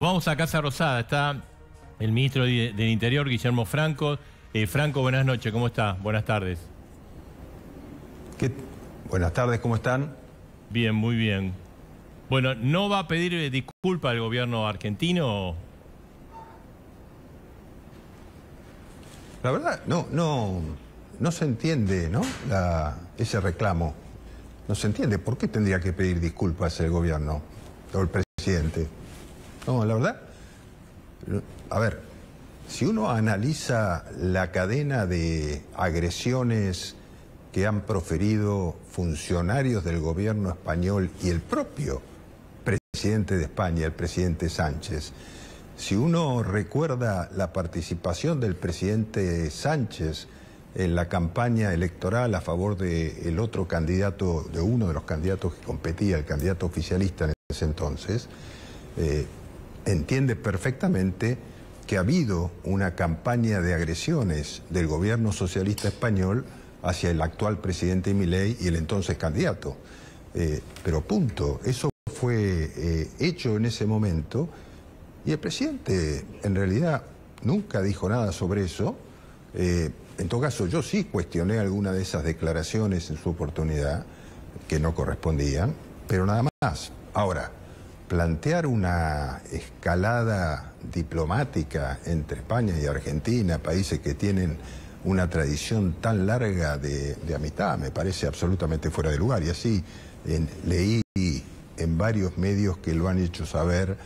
Vamos a Casa Rosada, está el ministro del Interior, Guillermo Franco. Eh, Franco, buenas noches, ¿cómo está? Buenas tardes. Buenas tardes, ¿cómo están? Bien, muy bien. Bueno, ¿no va a pedir eh, disculpa al gobierno argentino? La verdad, no, no, no se entiende, ¿no? La, ese reclamo. No se entiende. ¿Por qué tendría que pedir disculpas el gobierno o el presidente? No, la verdad. A ver, si uno analiza la cadena de agresiones que han proferido funcionarios del gobierno español y el propio presidente de España, el presidente Sánchez, si uno recuerda la participación del presidente Sánchez en la campaña electoral a favor del otro candidato, de uno de los candidatos que competía, el candidato oficialista en ese entonces, eh, entiende perfectamente que ha habido una campaña de agresiones del gobierno socialista español hacia el actual presidente Milei y el entonces candidato. Eh, pero punto, eso fue eh, hecho en ese momento y el presidente en realidad nunca dijo nada sobre eso. Eh, en todo caso, yo sí cuestioné alguna de esas declaraciones en su oportunidad que no correspondían, pero nada más. Ahora, plantear una escalada diplomática entre España y Argentina, países que tienen una tradición tan larga de, amistad, me parece absolutamente fuera de lugar. Y así leí en varios medios que lo han hecho saber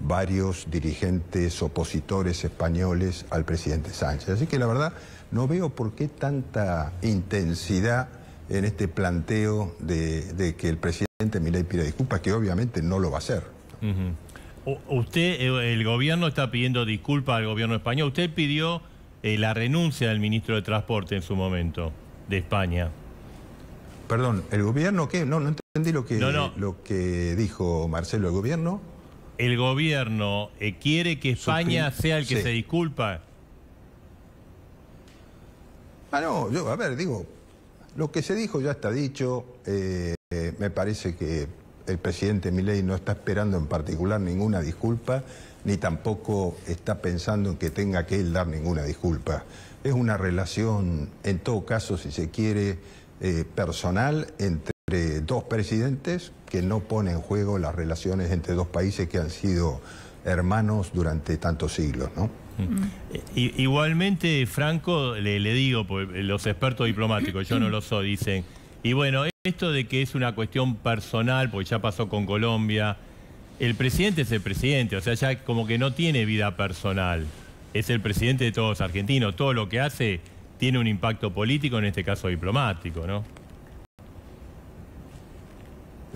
varios dirigentes opositores españoles al presidente Sánchez. Así que la verdad no veo por qué tanta intensidad en este planteo de que el presidente... Milei pide disculpas, que obviamente no lo va a hacer. Usted, eh, el gobierno está pidiendo disculpas al gobierno español. Usted pidió eh, la renuncia del ministro de Transporte en su momento, de España. Perdón, ¿el gobierno qué? No, no entendí lo que, Lo que dijo Marcelo, ¿el gobierno? El gobierno eh, quiere que España sea el que se disculpa. Ah, no, yo, a ver, digo, lo que se dijo ya está dicho. Eh, eh, me parece que el presidente Milei no está esperando en particular ninguna disculpa, ni tampoco está pensando en que tenga que él dar ninguna disculpa. Es una relación, en todo caso, si se quiere, eh, personal entre dos presidentes que no pone en juego las relaciones entre dos países que han sido hermanos durante tantos siglos, ¿no? Mm. igualmente, Franco, le, le digo, los expertos diplomáticos, yo no lo soy, dicen, y bueno, esto de que es una cuestión personal, porque ya pasó con Colombia, el presidente es el presidente, o sea, ya como que no tiene vida personal, es el presidente de todos los argentinos, todo lo que hace tiene un impacto político, en este caso diplomático, ¿no?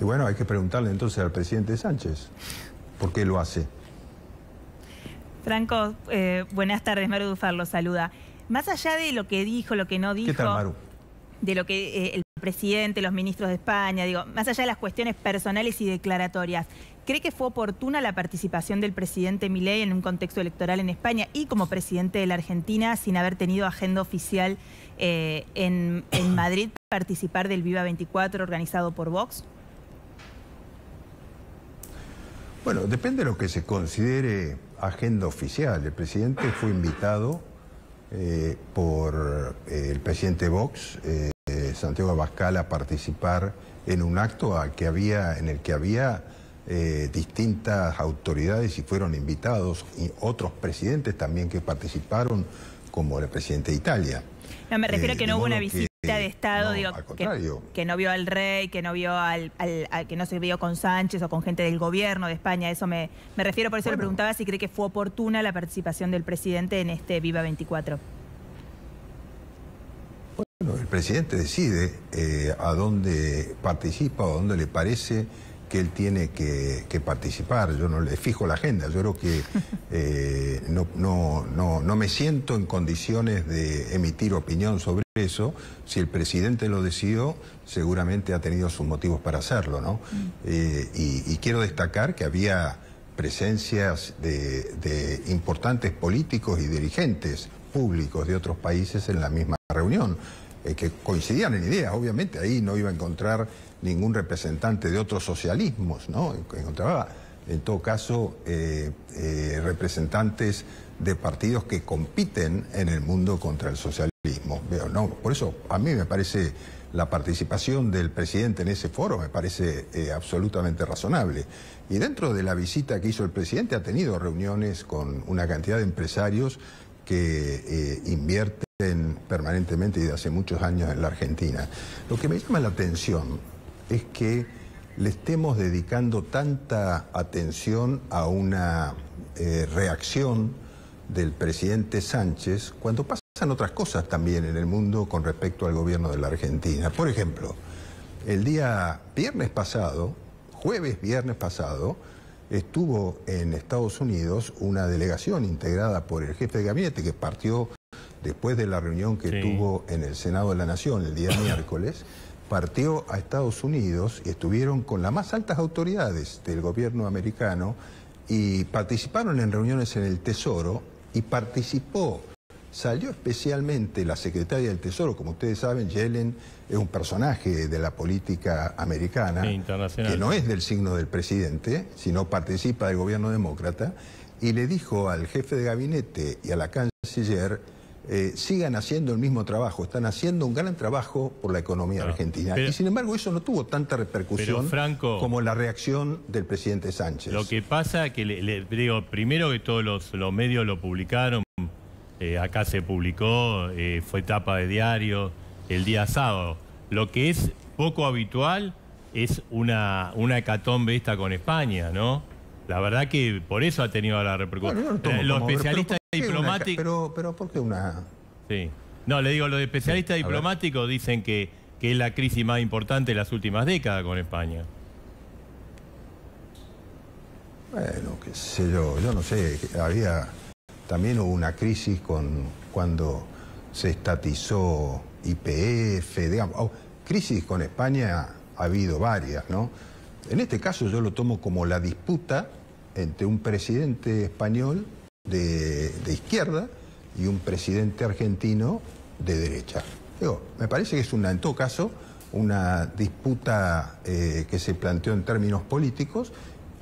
Y bueno, hay que preguntarle entonces al presidente Sánchez por qué lo hace. Franco, eh, buenas tardes, Maru Dufar lo saluda. Más allá de lo que dijo, lo que no dijo, ¿Qué tal, Maru? de lo que eh, el presidente, los ministros de España, digo, más allá de las cuestiones personales y declaratorias, ¿cree que fue oportuna la participación del presidente Milei en un contexto electoral en España y como presidente de la Argentina sin haber tenido agenda oficial eh, en, en Madrid participar del Viva 24 organizado por Vox? Bueno, depende de lo que se considere agenda oficial. El presidente fue invitado eh, por eh, el presidente Vox, eh, Santiago Abascal, a participar en un acto a que había, en el que había distintas autoridades y fueron invitados, y otros presidentes también que participaron, como el presidente de Italia. me refiero que no hubo una visita de Estado, digo, Que, no vio al rey, que no vio al, que no se vio con Sánchez o con gente del gobierno de España, eso me, me refiero, por eso le preguntaba si cree que fue oportuna la participación del presidente en este Viva 24. Bueno, el presidente decide eh, a dónde participa o a dónde le parece que él tiene que, participar. Yo no le fijo la agenda. Yo creo que eh, no, no me siento en condiciones de emitir opinión sobre eso, si el presidente lo decidió, seguramente ha tenido sus motivos para hacerlo, ¿no? Mm. Eh, y, quiero destacar que había presencias de, importantes políticos y dirigentes públicos de otros países en la misma reunión, eh, que coincidían en ideas, obviamente, ahí no iba a encontrar ningún representante de otros socialismos, ¿no? Encontraba, en todo caso, eh, representantes de partidos que compiten en el mundo contra el socialismo. por eso a mí me parece la participación del presidente en ese foro me parece eh, absolutamente razonable. Y dentro de la visita que hizo el presidente ha tenido reuniones con una cantidad de empresarios que eh, invierten permanentemente y desde hace muchos años en la Argentina. Lo que me llama la atención es que le estemos dedicando tanta atención a una eh, reacción del presidente Sánchez cuando pasan otras cosas también en el mundo con respecto al gobierno de la Argentina. Por ejemplo, el día viernes pasado, jueves viernes pasado, estuvo en Estados Unidos una delegación integrada por el jefe de gabinete que partió después de la reunión que tuvo en el Senado de la Nación el día miércoles, partió a Estados Unidos y estuvieron con las más altas autoridades del gobierno americano y participaron en reuniones en el Tesoro y participó. Salió especialmente la secretaria del Tesoro, como ustedes saben, Yellen es un personaje de la política americana, que no es del signo del presidente, sino participa del gobierno demócrata, y le dijo al jefe de gabinete y a la canciller, eh, sigan haciendo el mismo trabajo. Están haciendo un gran trabajo por la economía argentina. y sin embargo, eso no tuvo tanta repercusión como la reacción del presidente Sánchez. Lo que pasa que primero que todos los, medios lo publicaron, eh, acá se publicó, eh, fue tapa de diario el día sábado. Lo que es poco habitual es una, una hecatombe esta con España, ¿no? La verdad que por eso ha tenido la repercusión. los especialistas diplomáticos. Pero, pero, ¿por qué una.? Sí. No, le digo, los especialistas diplomáticos dicen que, que es la crisis más importante de las últimas décadas con España. Bueno, qué sé yo, yo no sé, había también hubo una crisis con cuando se estatizó IPF, digamos, oh, crisis con España ha habido varias, ¿no? En este caso yo lo tomo como la disputa entre un presidente español de, izquierda y un presidente argentino de derecha. me parece que es una, en todo caso, una disputa eh, que se planteó en términos políticos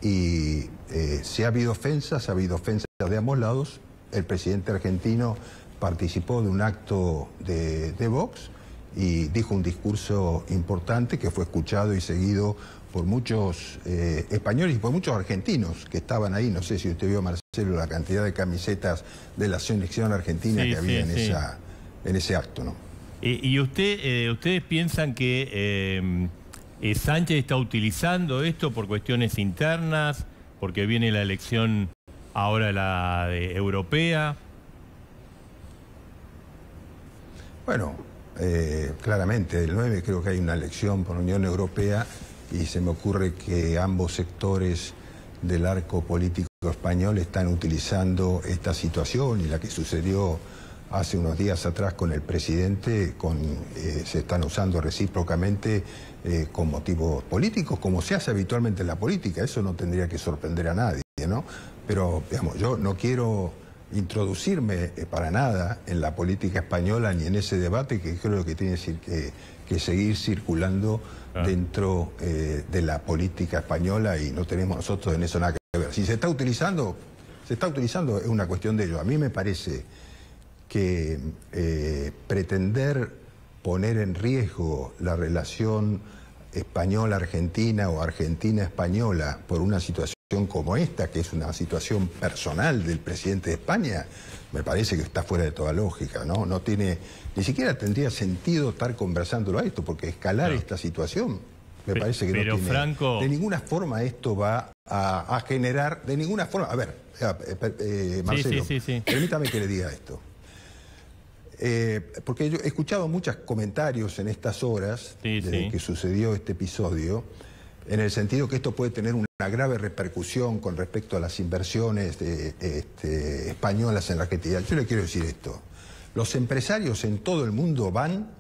y eh, se ha habido ofensas, ha habido ofensas de ambos lados. El presidente argentino participó de un acto de Vox y dijo un discurso importante que fue escuchado y seguido por muchos eh, españoles y por muchos argentinos que estaban ahí. No sé si usted vio, Marcelo, la cantidad de camisetas de la selección argentina que había en, Esa, en ese acto. ¿no? ¿Y, usted, eh, ustedes piensan que eh, Sánchez está utilizando esto por cuestiones internas, porque viene la elección ahora la europea? Bueno, claramente, el 9 creo que hay una elección por la Unión Europea y se me ocurre que ambos sectores del arco político español están utilizando esta situación y la que sucedió hace unos días atrás con el presidente, con, eh, se están usando recíprocamente eh, con motivos políticos, como se hace habitualmente en la política. Eso no tendría que sorprender a nadie, ¿no? Pero, digamos, yo no quiero introducirme eh, para nada en la política española ni en ese debate que creo que tiene que decir que que seguir circulando ah. dentro eh, de la política española y no tenemos nosotros en eso nada que ver. Si se está utilizando, se está utilizando, es una cuestión de ello. A mí me parece que eh, pretender poner en riesgo la relación española-argentina o argentina-española por una situación como esta, que es una situación personal del presidente de España, me parece que está fuera de toda lógica, ¿no? No tiene ni siquiera tendría sentido estar conversándolo a esto, porque escalar esta situación me parece que no tiene... Franco... De ninguna forma esto va a, generar... De ninguna forma... A ver, eh, eh, eh, Marcelo, permítame que le diga esto. porque yo he escuchado muchos comentarios en estas horas desde que sucedió este episodio, en el sentido que esto puede tener una grave repercusión con respecto a las inversiones este, españolas en la Argentina. Yo le quiero decir esto. Los empresarios en todo el mundo van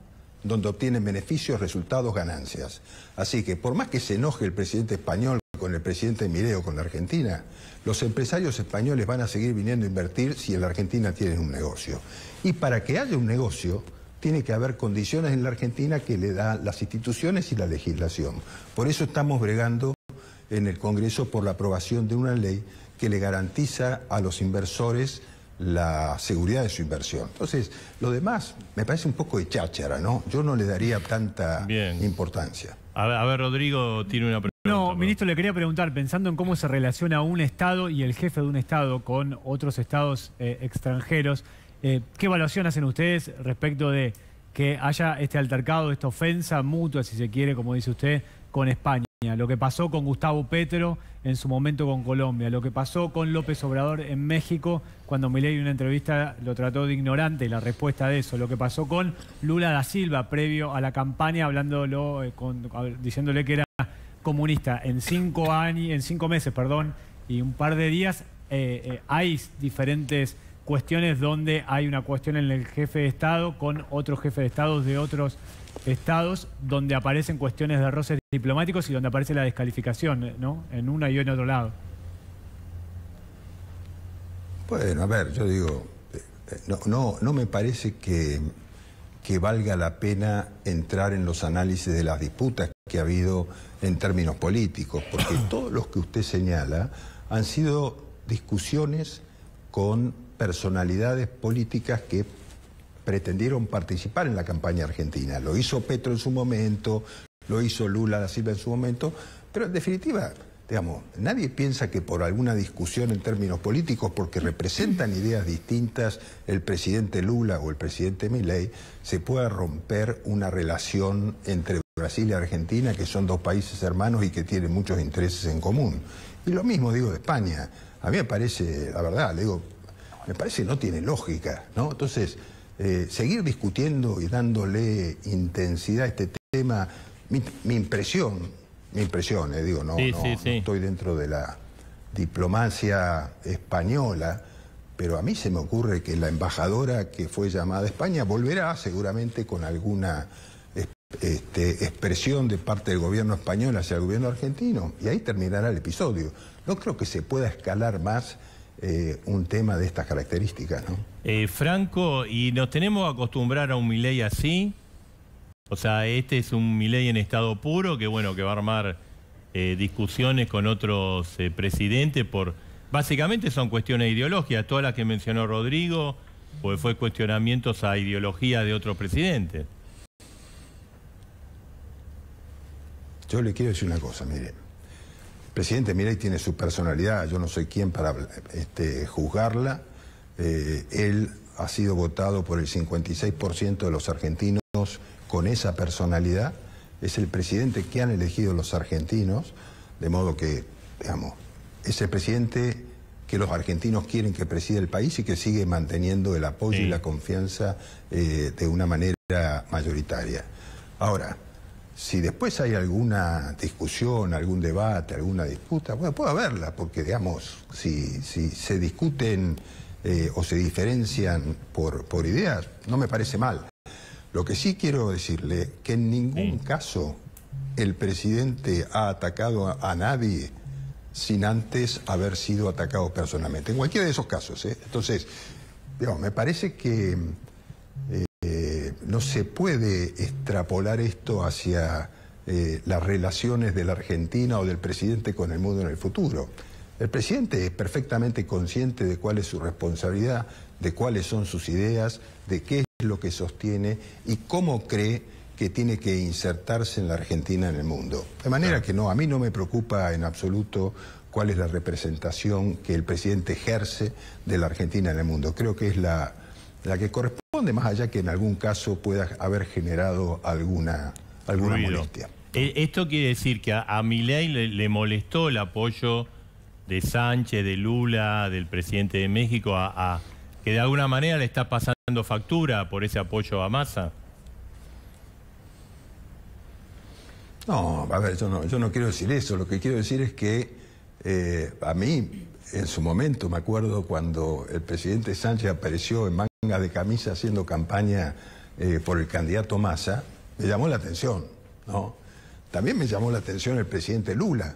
donde obtienen beneficios, resultados, ganancias. Así que por más que se enoje el presidente español con el presidente Mireo, con la Argentina, los empresarios españoles van a seguir viniendo a invertir si en la Argentina tienen un negocio. Y para que haya un negocio, tiene que haber condiciones en la Argentina que le dan las instituciones y la legislación. Por eso estamos bregando en el Congreso por la aprobación de una ley que le garantiza a los inversores la seguridad de su inversión. Entonces, lo demás me parece un poco de cháchara, ¿no? Yo no le daría tanta importancia. A ver, Rodrigo tiene una pregunta. No, ministro, le quería preguntar, pensando en cómo se relaciona un Estado y el jefe de un Estado con otros Estados eh, extranjeros, eh, ¿qué evaluación hacen ustedes respecto de que haya este altercado, esta ofensa mutua, si se quiere, como dice usted, con España? lo que pasó con Gustavo Petro en su momento con Colombia, lo que pasó con López Obrador en México cuando Milei en una entrevista lo trató de ignorante, la respuesta de eso, lo que pasó con Lula da Silva previo a la campaña, hablándolo, eh, diciéndole que era comunista. En cinco años, en cinco meses, perdón, y un par de días eh, eh, hay diferentes cuestiones donde hay una cuestión en el jefe de Estado con otros jefes de Estado de otros estados donde aparecen cuestiones de arroces diplomáticos y donde aparece la descalificación, ¿no? En una y en otro lado. Bueno, a ver, yo digo, eh, eh, no, no, me parece que, que valga la pena entrar en los análisis de las disputas que ha habido en términos políticos, porque todos los que usted señala han sido discusiones con personalidades políticas que pretendieron participar en la campaña argentina. Lo hizo Petro en su momento, lo hizo Lula da Silva en su momento, pero en definitiva, digamos, nadie piensa que por alguna discusión en términos políticos, porque representan ideas distintas, el presidente Lula o el presidente Milei, se pueda romper una relación entre Brasil y Argentina, que son dos países hermanos y que tienen muchos intereses en común. Y lo mismo digo de España. A mí me parece, la verdad, le digo, me parece que no tiene lógica, ¿no? Entonces, eh, seguir discutiendo y dándole intensidad a este tema. Mi, impresión, mi impresión, eh, digo, no, estoy dentro de la diplomacia española, pero a mí se me ocurre que la embajadora que fue llamada a España volverá seguramente con alguna este, expresión de parte del gobierno español hacia el gobierno argentino y ahí terminará el episodio. No creo que se pueda escalar más eh, un tema de estas características. ¿no? Eh, Franco, ¿y nos tenemos que acostumbrar a un miley así? O sea, este es un miley en estado puro que bueno, que va a armar eh, discusiones con otros presidentes por... Básicamente son cuestiones ideológicas, todas las que mencionó Rodrigo, pues fue cuestionamientos a ideología de otro presidente Yo le quiero decir una cosa, mire. Presidente, mira, tiene su personalidad, yo no soy quien para este, juzgarla. Eh, él ha sido votado por el 56% de los argentinos con esa personalidad. Es el presidente que han elegido los argentinos, de modo que, digamos, es el presidente que los argentinos quieren que presida el país y que sigue manteniendo el apoyo y la confianza eh, de una manera mayoritaria. Ahora, si después hay alguna discusión, algún debate, alguna disputa, bueno, puedo haberla, porque digamos, si, si se discuten eh, o se diferencian por, por ideas, no me parece mal. Lo que sí quiero decirle, que en ningún caso el presidente ha atacado a, nadie sin antes haber sido atacado personalmente, en cualquiera de esos casos. ¿eh? Entonces, digamos, me parece que... Eh, no se puede extrapolar esto hacia eh, las relaciones de la Argentina o del presidente con el mundo en el futuro. El presidente es perfectamente consciente de cuál es su responsabilidad, de cuáles son sus ideas, de qué es lo que sostiene y cómo cree que tiene que insertarse en la Argentina en el mundo. De manera que no, a mí no me preocupa en absoluto cuál es la representación que el presidente ejerce de la Argentina en el mundo. Creo que es la la que corresponde, más allá que en algún caso pueda haber generado alguna, alguna molestia. Eh, esto quiere decir que a, Miley le, molestó el apoyo de Sánchez, de Lula, del presidente de México, a, que de alguna manera le está pasando factura por ese apoyo a Massa. No, a ver, yo no, quiero decir eso. Lo que quiero decir es que eh, a mí, en su momento, me acuerdo cuando el presidente Sánchez apareció en Man de camisa haciendo campaña eh, por el candidato Massa, me llamó la atención, ¿no? También me llamó la atención el presidente Lula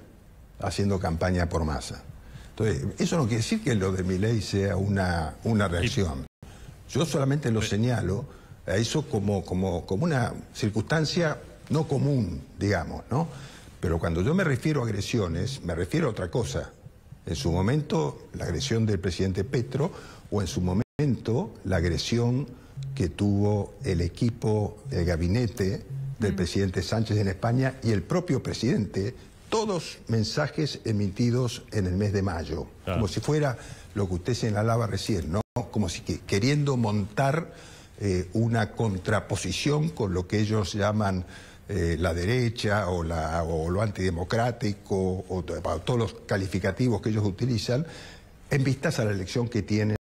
haciendo campaña por Massa. Entonces, eso no quiere decir que lo de mi ley sea una, una reacción. Yo solamente lo señalo a eso como, como, como una circunstancia no común, digamos, ¿no? Pero cuando yo me refiero a agresiones, me refiero a otra cosa. En su momento, la agresión del presidente Petro, o en su momento la agresión que tuvo el equipo el gabinete del presidente Sánchez en España y el propio presidente, todos mensajes emitidos en el mes de mayo, como si fuera lo que usted señalaba recién, ¿no? Como si queriendo montar eh, una contraposición con lo que ellos llaman eh, la derecha o, la, lo antidemocrático o todos los calificativos que ellos utilizan en vistas a la elección que tienen.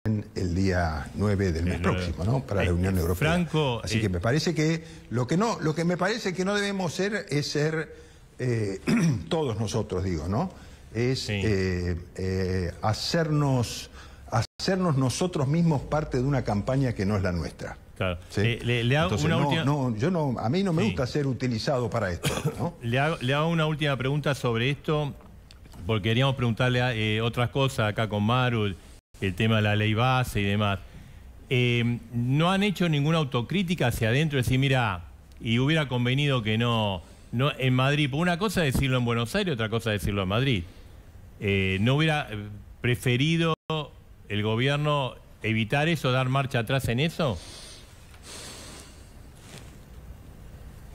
9 del mes eh, próximo, ¿no? Para eh, la Unión eh, Europea. Así que me parece que lo que no, lo que me parece que no debemos ser es ser todos nosotros, digo, ¿no? Es hacernos hacernos nosotros mismos parte de una campaña que no es la nuestra. yo no, a mí no me gusta ser utilizado para esto. Le, hago, una última pregunta sobre esto, porque queríamos preguntarle otras cosas acá con Maru el tema de la ley base y demás. Eh, ¿No han hecho ninguna autocrítica hacia adentro? Es decir, mira, y hubiera convenido que no, no en Madrid, por una cosa decirlo en Buenos Aires, otra cosa decirlo en Madrid. Eh, ¿No hubiera eh, preferido el gobierno evitar eso, dar marcha atrás en eso?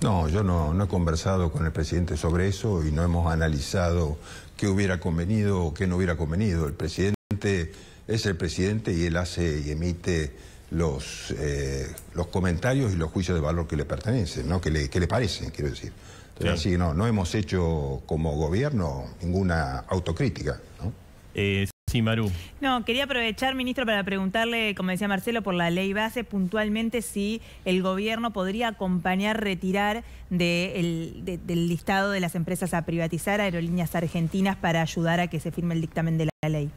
No, yo no, no, he conversado con el presidente sobre eso y no hemos analizado qué hubiera convenido o qué no hubiera convenido. El presidente es el presidente y él hace y emite los, eh, los comentarios y los juicios de valor que le pertenecen, ¿no? que, le, le parecen, quiero decir. Entonces, no, no hemos hecho como gobierno ninguna autocrítica. ¿no? Eh, sí, Maru. No, quería aprovechar, ministro, para preguntarle, como decía Marcelo, por la ley base, puntualmente si el gobierno podría acompañar, retirar del listado de las empresas a privatizar aerolíneas argentinas para ayudar a que se firme el dictamen de la ley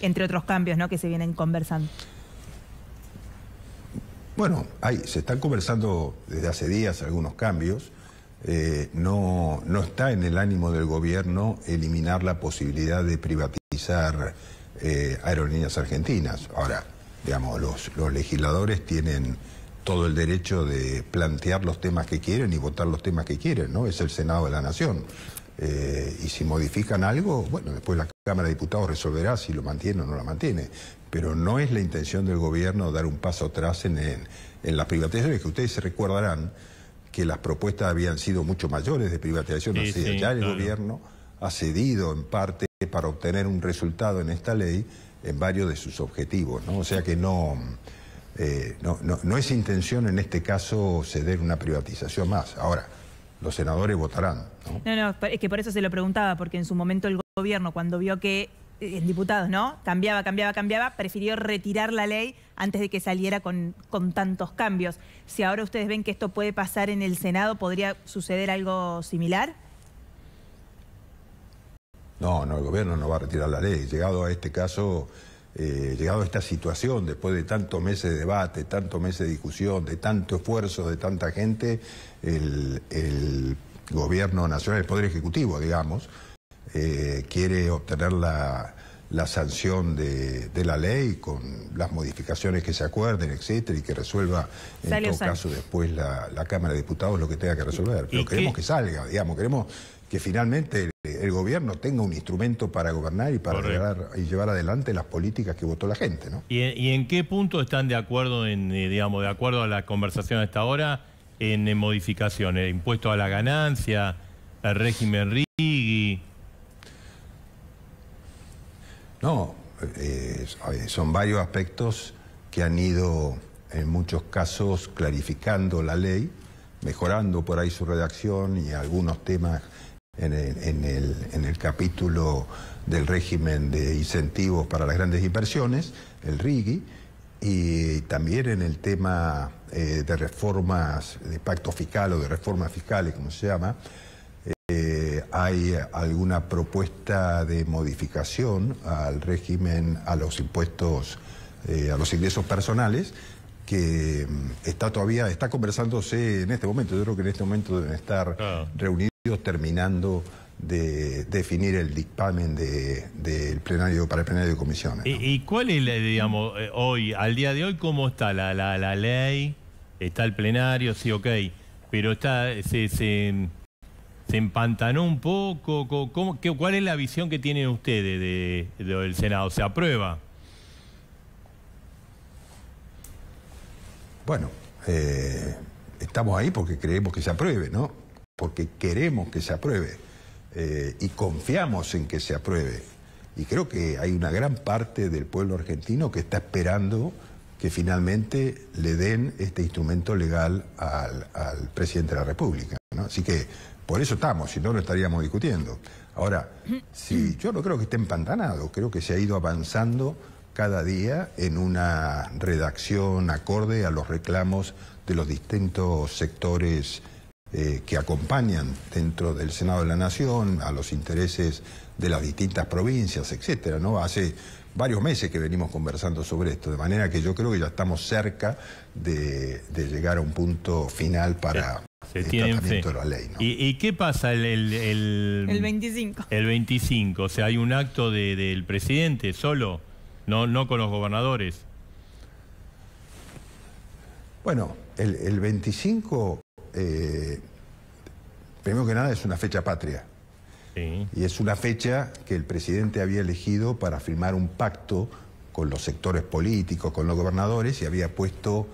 entre otros cambios ¿no? que se vienen conversando. Bueno, se están conversando desde hace días algunos cambios. Eh, no, no está en el ánimo del gobierno eliminar la posibilidad de privatizar eh, aerolíneas argentinas. Ahora, digamos, los, los legisladores tienen todo el derecho de plantear los temas que quieren y votar los temas que quieren, ¿no? Es el Senado de la Nación. Eh, y si modifican algo, bueno, después la Cámara de Diputados resolverá si lo mantiene o no la mantiene. Pero no es la intención del gobierno dar un paso atrás en, en, las privatizaciones, que ustedes se recordarán que las propuestas habían sido mucho mayores de privatización. Sí, ya el gobierno ha cedido en parte para obtener un resultado en esta ley en varios de sus objetivos, O sea que eh, no, no, no es intención en este caso ceder una privatización más. Ahora, los senadores votarán. ¿no? no, es que por eso se lo preguntaba, porque en su momento el gobierno, cuando vio que eh, ...en diputados, ¿no? Cambiaba, cambiaba, cambiaba, prefirió retirar la ley antes de que saliera con, con tantos cambios. Si ahora ustedes ven que esto puede pasar en el Senado, ¿podría suceder algo similar? No, no, el gobierno no va a retirar la ley. Llegado a este caso, eh, llegado a esta situación, después de tantos meses de debate, tantos meses de discusión, de tanto esfuerzo de tanta gente, el, gobierno nacional, el Poder Ejecutivo, digamos, eh, quiere obtener la, sanción de, la ley con las modificaciones que se acuerden, etcétera, y que resuelva en todo caso después la, Cámara de Diputados lo que tenga que resolver. Pero queremos que salga, digamos, queremos que finalmente el, gobierno tenga un instrumento para gobernar y para llevar, y llevar adelante las políticas que votó la gente, ¿no? ¿Y en, qué punto están de acuerdo, en, eh, digamos, de acuerdo a la conversación hasta ahora? en modificaciones? ¿Impuesto a la ganancia? ¿El régimen RIGI? No, eh, son varios aspectos que han ido en muchos casos clarificando la ley, mejorando por ahí su redacción y algunos temas en el, en el, en el capítulo del régimen de incentivos para las grandes inversiones, el RIGI, y también en el tema eh, de reformas, de pacto fiscal o de reformas fiscales, como se llama, eh, hay alguna propuesta de modificación al régimen, a los impuestos, eh, a los ingresos personales, que mm, está todavía, está conversándose en este momento. Yo creo que en este momento deben estar reunidos terminando de definir el dictamen plenario para el plenario de comisiones. ¿Y, cuál es, digamos, hoy, al día de hoy, cómo está la, la, la ley? está el plenario, sí, ok, pero está, se, empantanó un poco. ¿Cuál es la visión que tienen ustedes de, del Senado? ¿Se aprueba? Bueno, eh, estamos ahí porque creemos que se apruebe, ¿no? Porque queremos que se apruebe eh, y confiamos en que se apruebe. Y creo que hay una gran parte del pueblo argentino que está esperando que finalmente le den este instrumento legal al, presidente de la República. Así que por eso estamos, si no, lo estaríamos discutiendo. Ahora, si, yo no creo que esté empantanado, creo que se ha ido avanzando cada día en una redacción acorde a los reclamos de los distintos sectores eh, que acompañan dentro del Senado de la Nación, a los intereses de las distintas provincias, etcétera. ¿no? Hace varios meses que venimos conversando sobre esto, de manera que yo creo que ya estamos cerca de, llegar a un punto final para, el este tratamiento De la ley, ¿Y, qué pasa el, el, 25? El 25, o sea, hay un acto del presidente solo, no, no con los gobernadores. Bueno, el, 25, eh, primero que nada, es una fecha patria. Y es una fecha que el presidente había elegido para firmar un pacto con los sectores políticos, con los gobernadores, y había puesto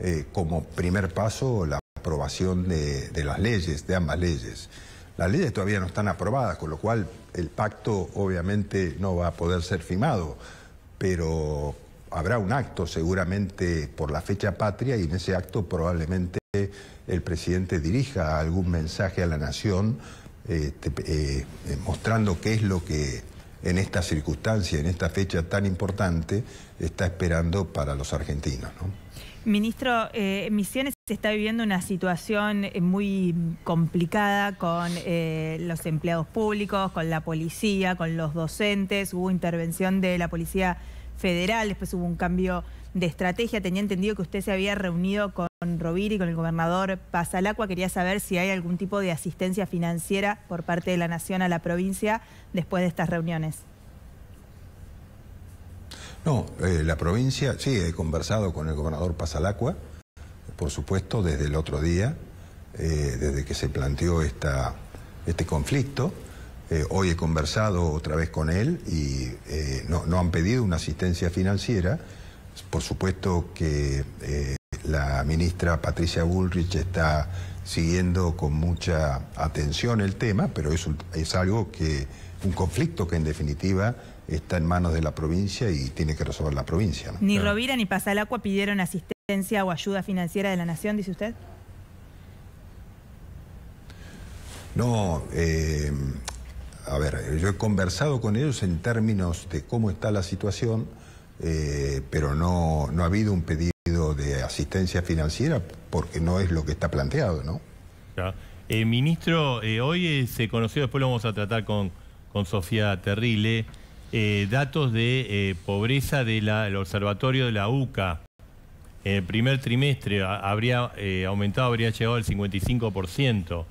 eh, como primer paso la aprobación de, las leyes, de ambas leyes. Las leyes todavía no están aprobadas, con lo cual el pacto obviamente no va a poder ser firmado, pero habrá un acto seguramente por la fecha patria y en ese acto probablemente el presidente dirija algún mensaje a la nación este, eh, eh, mostrando qué es lo que en esta circunstancia, en esta fecha tan importante, está esperando para los argentinos. Ministro, eh, Misiones está viviendo una situación eh, muy complicada con los empleados públicos, con la policía, con los docentes. Hubo intervención de la Policía Federal, después hubo un cambio de estrategia. Tenía entendido que usted se había reunido con Robir y con el gobernador Pasalacua. Quería saber si hay algún tipo de asistencia financiera por parte de la Nación a la provincia después de estas reuniones. No, eh, la provincia, sí, he conversado con el gobernador Pasalacua, por supuesto, desde el otro día, eh, desde que se planteó esta, este conflicto. Eh, hoy he conversado otra vez con él y no, no, han pedido una asistencia financiera, por supuesto que eh, la ministra Patricia Bullrich está siguiendo con mucha atención el tema, pero es, es algo que, un conflicto que en definitiva está en manos de la provincia y tiene que resolver la provincia. Ni Rovira ni Pasalacua pidieron asistencia o ayuda financiera de la Nación, dice usted. No, eh, a ver, yo he conversado con ellos en términos de cómo está la situación eh, pero no, no ha habido un pedido de asistencia financiera porque no es lo que está planteado, ¿no? Eh, ministro, eh, hoy se conoció, después lo vamos a tratar con, con Sofía Terrile, datos de pobreza del observatorio de la UCA. En el primer trimestre habría aumentado, habría llegado al 55%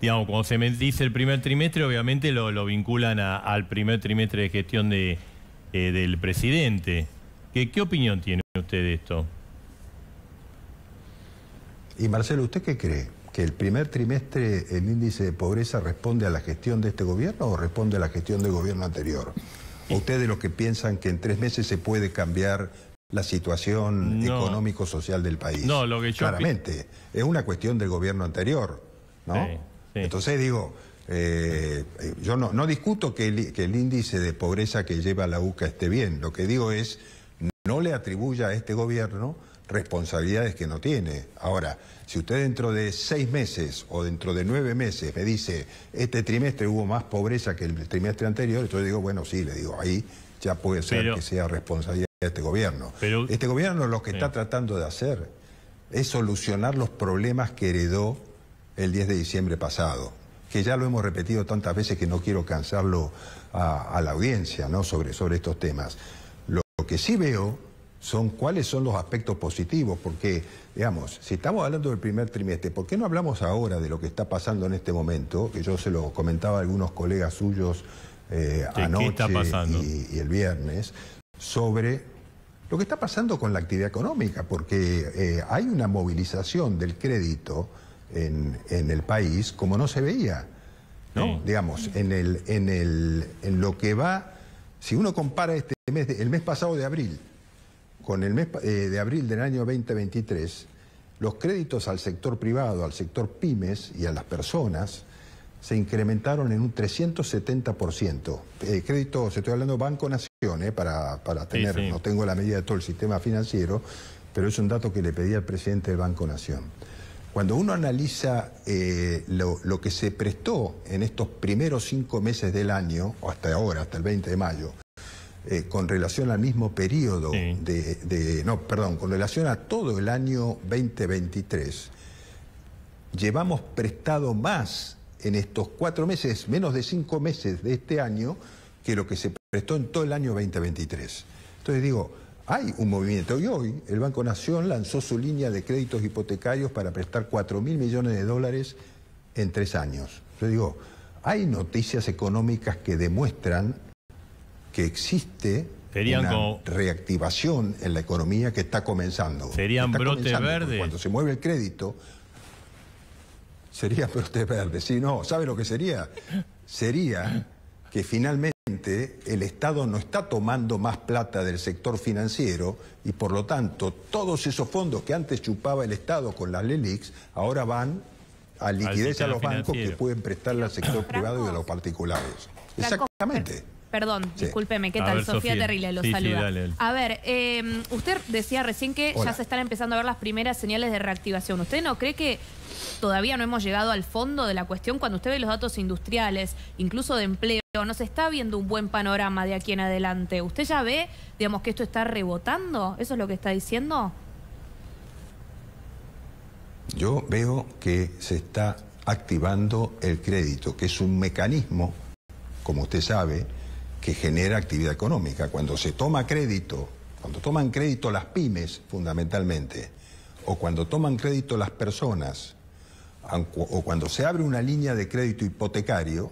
digamos, cuando se dice el primer trimestre, obviamente lo, lo vinculan al primer trimestre de gestión de, eh, del presidente. ¿Qué, opinión tiene usted de esto? Y Marcelo, ¿usted qué cree? ¿Que el primer trimestre el índice de pobreza responde a la gestión de este gobierno o responde a la gestión del gobierno anterior? ¿O usted los que piensan que en tres meses se puede cambiar la situación económico-social del país? No, lo que yo... Claramente, es una cuestión del gobierno anterior, ¿no? Entonces digo, eh, yo no, discuto que el, índice de pobreza que lleva la UCA esté bien, lo que digo es, no le atribuya a este gobierno responsabilidades que no tiene. Ahora, si usted dentro de seis meses o dentro de nueve meses me dice, este trimestre hubo más pobreza que el trimestre anterior, yo digo, bueno, sí, le digo, ahí ya puede ser que sea responsabilidad de este gobierno. Pero, este gobierno lo que está tratando de hacer es solucionar los problemas que heredó el 10 de diciembre pasado que ya lo hemos repetido tantas veces que no quiero cansarlo a, la audiencia ¿no? sobre, sobre estos temas. Lo, que sí veo son cuáles son los aspectos positivos, porque, digamos, si estamos hablando del primer trimestre, ¿por qué no hablamos ahora de lo que está pasando en este momento? Que yo se lo comentaba a algunos colegas suyos eh, anoche y, el viernes, sobre lo que está pasando con la actividad económica, porque eh, hay una movilización del crédito en, el país como no se veía. ¿no? Digamos, en, el, en, el, en lo que va, si uno compara este mes, el mes pasado de abril con el mes eh, de abril del año 2023, los créditos al sector privado, al sector pymes y a las personas se incrementaron en un 370%. Eh, crédito, se estoy hablando Banco Nación, eh, para, para, tener, no tengo la medida de todo el sistema financiero, pero es un dato que le pedí al presidente del Banco Nación. Cuando uno analiza eh, lo, que se prestó en estos primeros cinco meses del año, o hasta ahora, hasta el 20 de mayo, eh, con relación al mismo periodo de, de, No, perdón, con relación a todo el año 2023, llevamos prestado más en estos cuatro meses, menos de cinco meses de este año, que lo que se prestó en todo el año 2023. Entonces digo, hay un movimiento. hoy. hoy el Banco Nación lanzó su línea de créditos hipotecarios para prestar 4 mil millones de dólares en tres años. Yo digo, hay noticias económicas que demuestran que existe una reactivación en la economía que está comenzando. Serían brotes verdes. Cuando se mueve el crédito, sería brotes verdes. Sí, no, ¿sabe lo que sería? Sería que finalmente el Estado no está tomando más plata del sector financiero y por lo tanto todos esos fondos que antes chupaba el Estado con las LELIX ahora van a liquidez a los bancos que pueden prestarle al sector privado y a los particulares. Exactamente. Perdón, discúlpeme, ¿qué tal? Sofía, Terrile los saluda. A ver, em, usted decía recién que ya se están empezando a ver las primeras señales de reactivación. ¿Usted no cree que todavía no hemos llegado al fondo de la cuestión. Cuando usted ve los datos industriales, incluso de empleo, no se está viendo un buen panorama de aquí en adelante. ¿Usted ya ve, digamos, que esto está rebotando? ¿Eso es lo que está diciendo? Yo veo que se está activando el crédito, que es un mecanismo, como usted sabe, que genera actividad económica. Cuando se toma crédito, cuando toman crédito las pymes fundamentalmente, o cuando toman crédito las personas, o cuando se abre una línea de crédito hipotecario,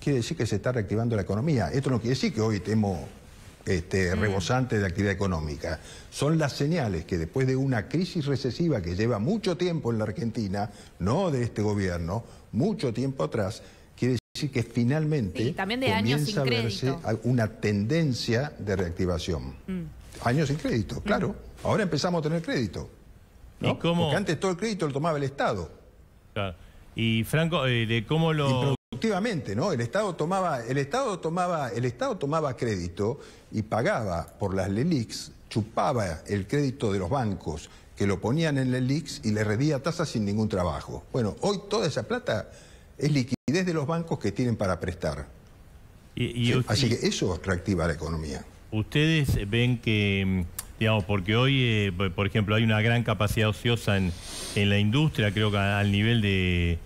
quiere decir que se está reactivando la economía. Esto no quiere decir que hoy estemos este, mm. rebosantes de actividad económica. Son las señales que después de una crisis recesiva que lleva mucho tiempo en la Argentina, no de este gobierno, mucho tiempo atrás, quiere decir que finalmente comienza a verse una tendencia de reactivación. Mm. Años sin crédito, claro. Mm. Ahora empezamos a tener crédito. cómo? Porque antes todo el crédito lo tomaba el Estado. Y Franco, eh, de cómo lo... Productivamente, ¿no? El Estado tomaba, el Estado tomaba, el Estado tomaba crédito y pagaba por las LELIX, chupaba el crédito de los bancos que lo ponían en LELIX y le redía tasas sin ningún trabajo. Bueno, hoy toda esa plata es liquidez de los bancos que tienen para prestar. Y, así que eso reactiva la economía. ¿Ustedes ven que mm, Digamos, porque hoy, eh, por ejemplo, hay una gran capacidad ociosa en, la industria, creo que al nivel del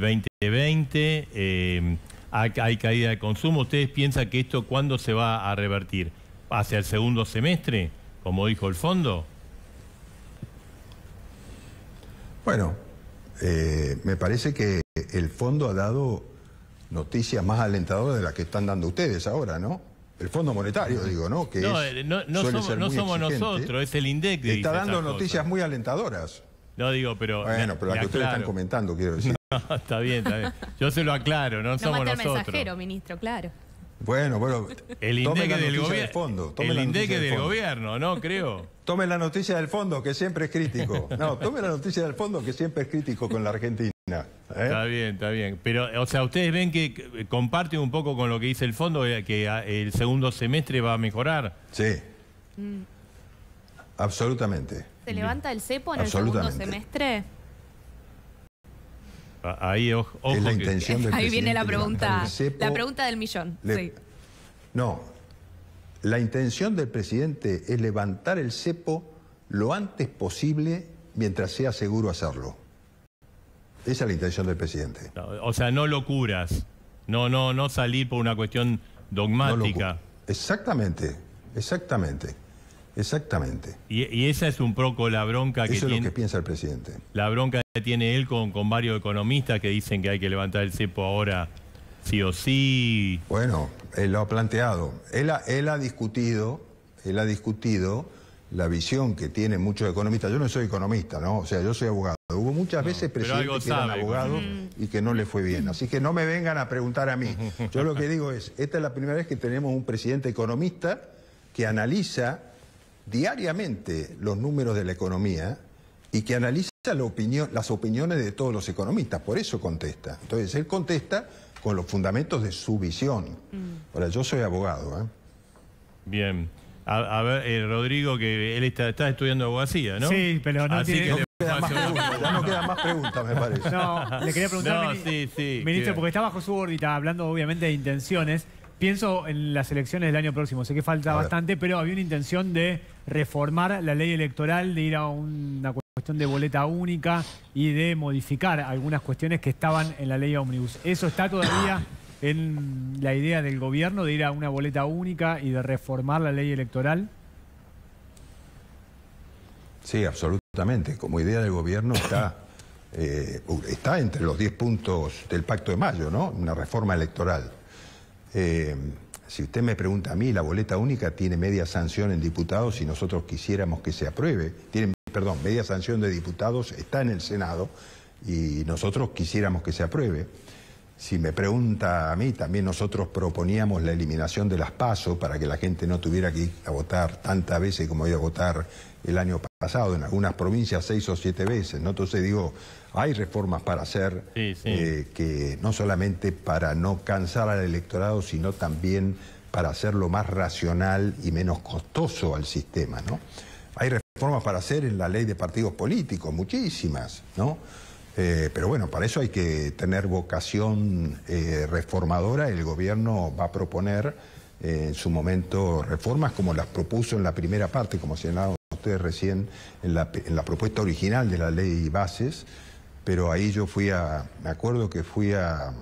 2020, eh, hay, caída de consumo. ¿Ustedes piensan que esto cuándo se va a revertir? ¿Hacia el segundo semestre, como dijo el fondo? Bueno, eh, me parece que el fondo ha dado noticias más alentadoras de las que están dando ustedes ahora, ¿no? el Fondo Monetario, digo, ¿no? Que no, no, somos, nosotros, es el INDEC. Que está dando noticias muy alentadoras. No digo, pero. Bueno, pero las que ustedes están comentando, quiero decir. No, está bien, está bien. Yo se lo aclaro, no, no somos mate nosotros. mensajero, ministro, claro. Bueno, bueno. El INDEC del Del fondo, el INDEC del, gobierno, ¿no? Creo. Tome la noticia del fondo, que siempre es crítico. No, tome la noticia del fondo, que siempre es crítico con la Argentina. ¿eh? Está bien, está bien. Pero, o sea, ustedes ven que eh, comparten un poco con lo que dice el fondo, eh, que ah, el segundo semestre va a mejorar. Sí. Mm. Absolutamente. ¿Se levanta el cepo en el segundo semestre? Ah, ahí, ojo, Ahí viene la pregunta, la pregunta del millón. No, la intención del presidente es levantar el cepo lo antes posible mientras sea seguro hacerlo. Esa es la intención del presidente. O sea, no locuras. No, no, no salir por una cuestión dogmática. exactamente, exactamente. Exactamente. Y, esa es un poco la bronca que tiene... Eso es lo que piensa el presidente. La bronca que tiene él con, con varios economistas que dicen que hay que levantar el cepo ahora sí o sí. Bueno, él lo ha planteado. Él ha, él ha discutido, él ha discutido la visión que tienen muchos economistas. Yo no soy economista, ¿no? O sea, yo soy abogado muchas veces presidentes que un abogado y que no le fue bien. Así que no me vengan a preguntar a mí. Yo lo que digo es, esta es la primera vez que tenemos un presidente economista que analiza diariamente los números de la economía y que analiza las opiniones de todos los economistas, por eso contesta. Entonces, él contesta con los fundamentos de su visión. Mm. Ahora, yo soy abogado. ¿eh? Bien. A, ver, eh, Rodrigo, que él está, está, estudiando abogacía, ¿no? Sí, pero no tiene... más preguntas, quedan más preguntas, me parece. No, le quería preguntar, no, ministro porque está bajo su órbita, hablando obviamente de intenciones. Pienso en las elecciones del año próximo, sé que falta bastante, pero había una intención de reformar la ley electoral, de ir a una cuestión de boleta única y de modificar algunas cuestiones que estaban en la ley Omnibus. ¿Eso está todavía en la idea del gobierno de ir a una boleta única y de reformar la ley electoral? Sí, absolutamente. Como idea del gobierno está, eh, está entre los 10 puntos del Pacto de Mayo, ¿no? Una reforma electoral. Eh, si usted me pregunta a mí, la boleta única tiene media sanción en diputados y nosotros quisiéramos que se apruebe. Tiene, perdón, media sanción de diputados está en el Senado y nosotros quisiéramos que se apruebe. Si me pregunta a mí, también nosotros proponíamos la eliminación de las pasos para que la gente no tuviera que ir a votar tantas veces como iba a votar el año pasado, en algunas provincias seis o siete veces. ¿no? Entonces digo, hay reformas para hacer eh, que no solamente para no cansar al electorado, sino también para hacerlo más racional y menos costoso al sistema. ¿no? Hay reformas para hacer en la ley de partidos políticos, muchísimas, ¿no? Eh, pero bueno, para eso hay que tener vocación eh, reformadora. El gobierno va a proponer eh, en su momento reformas como las propuso en la primera parte, como señalaron ustedes recién, en la, propuesta original de la ley bases. Pero ahí yo fui a, me acuerdo que fui a,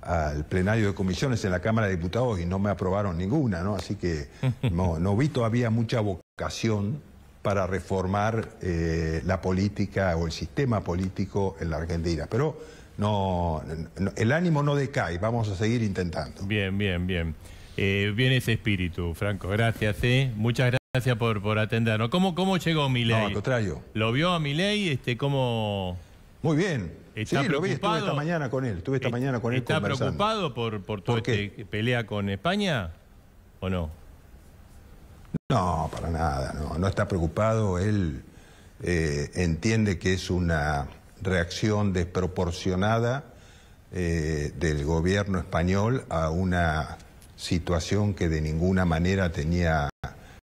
al plenario de comisiones en la Cámara de Diputados y no me aprobaron ninguna, ¿no? Así que no, no vi todavía mucha vocación para reformar eh, la política o el sistema político en la Argentina. Pero no, el ánimo no decae, vamos a seguir intentando. Bien, bien, bien. Eh, viene ese espíritu, Franco. Gracias, ¿eh? Muchas gracias por, por atendernos. ¿Cómo, cómo llegó Milei? No, al contrario. ¿Lo vio a Milei? Este, ¿Cómo...? Muy bien. sí, lo vi, estuve esta mañana con él, estuve esta mañana con él ¿Está preocupado por, por toda que este, pelea con España o no? No, para nada, no, está preocupado. Él eh, entiende que es una reacción desproporcionada eh, del gobierno español a una situación que de ninguna manera tenía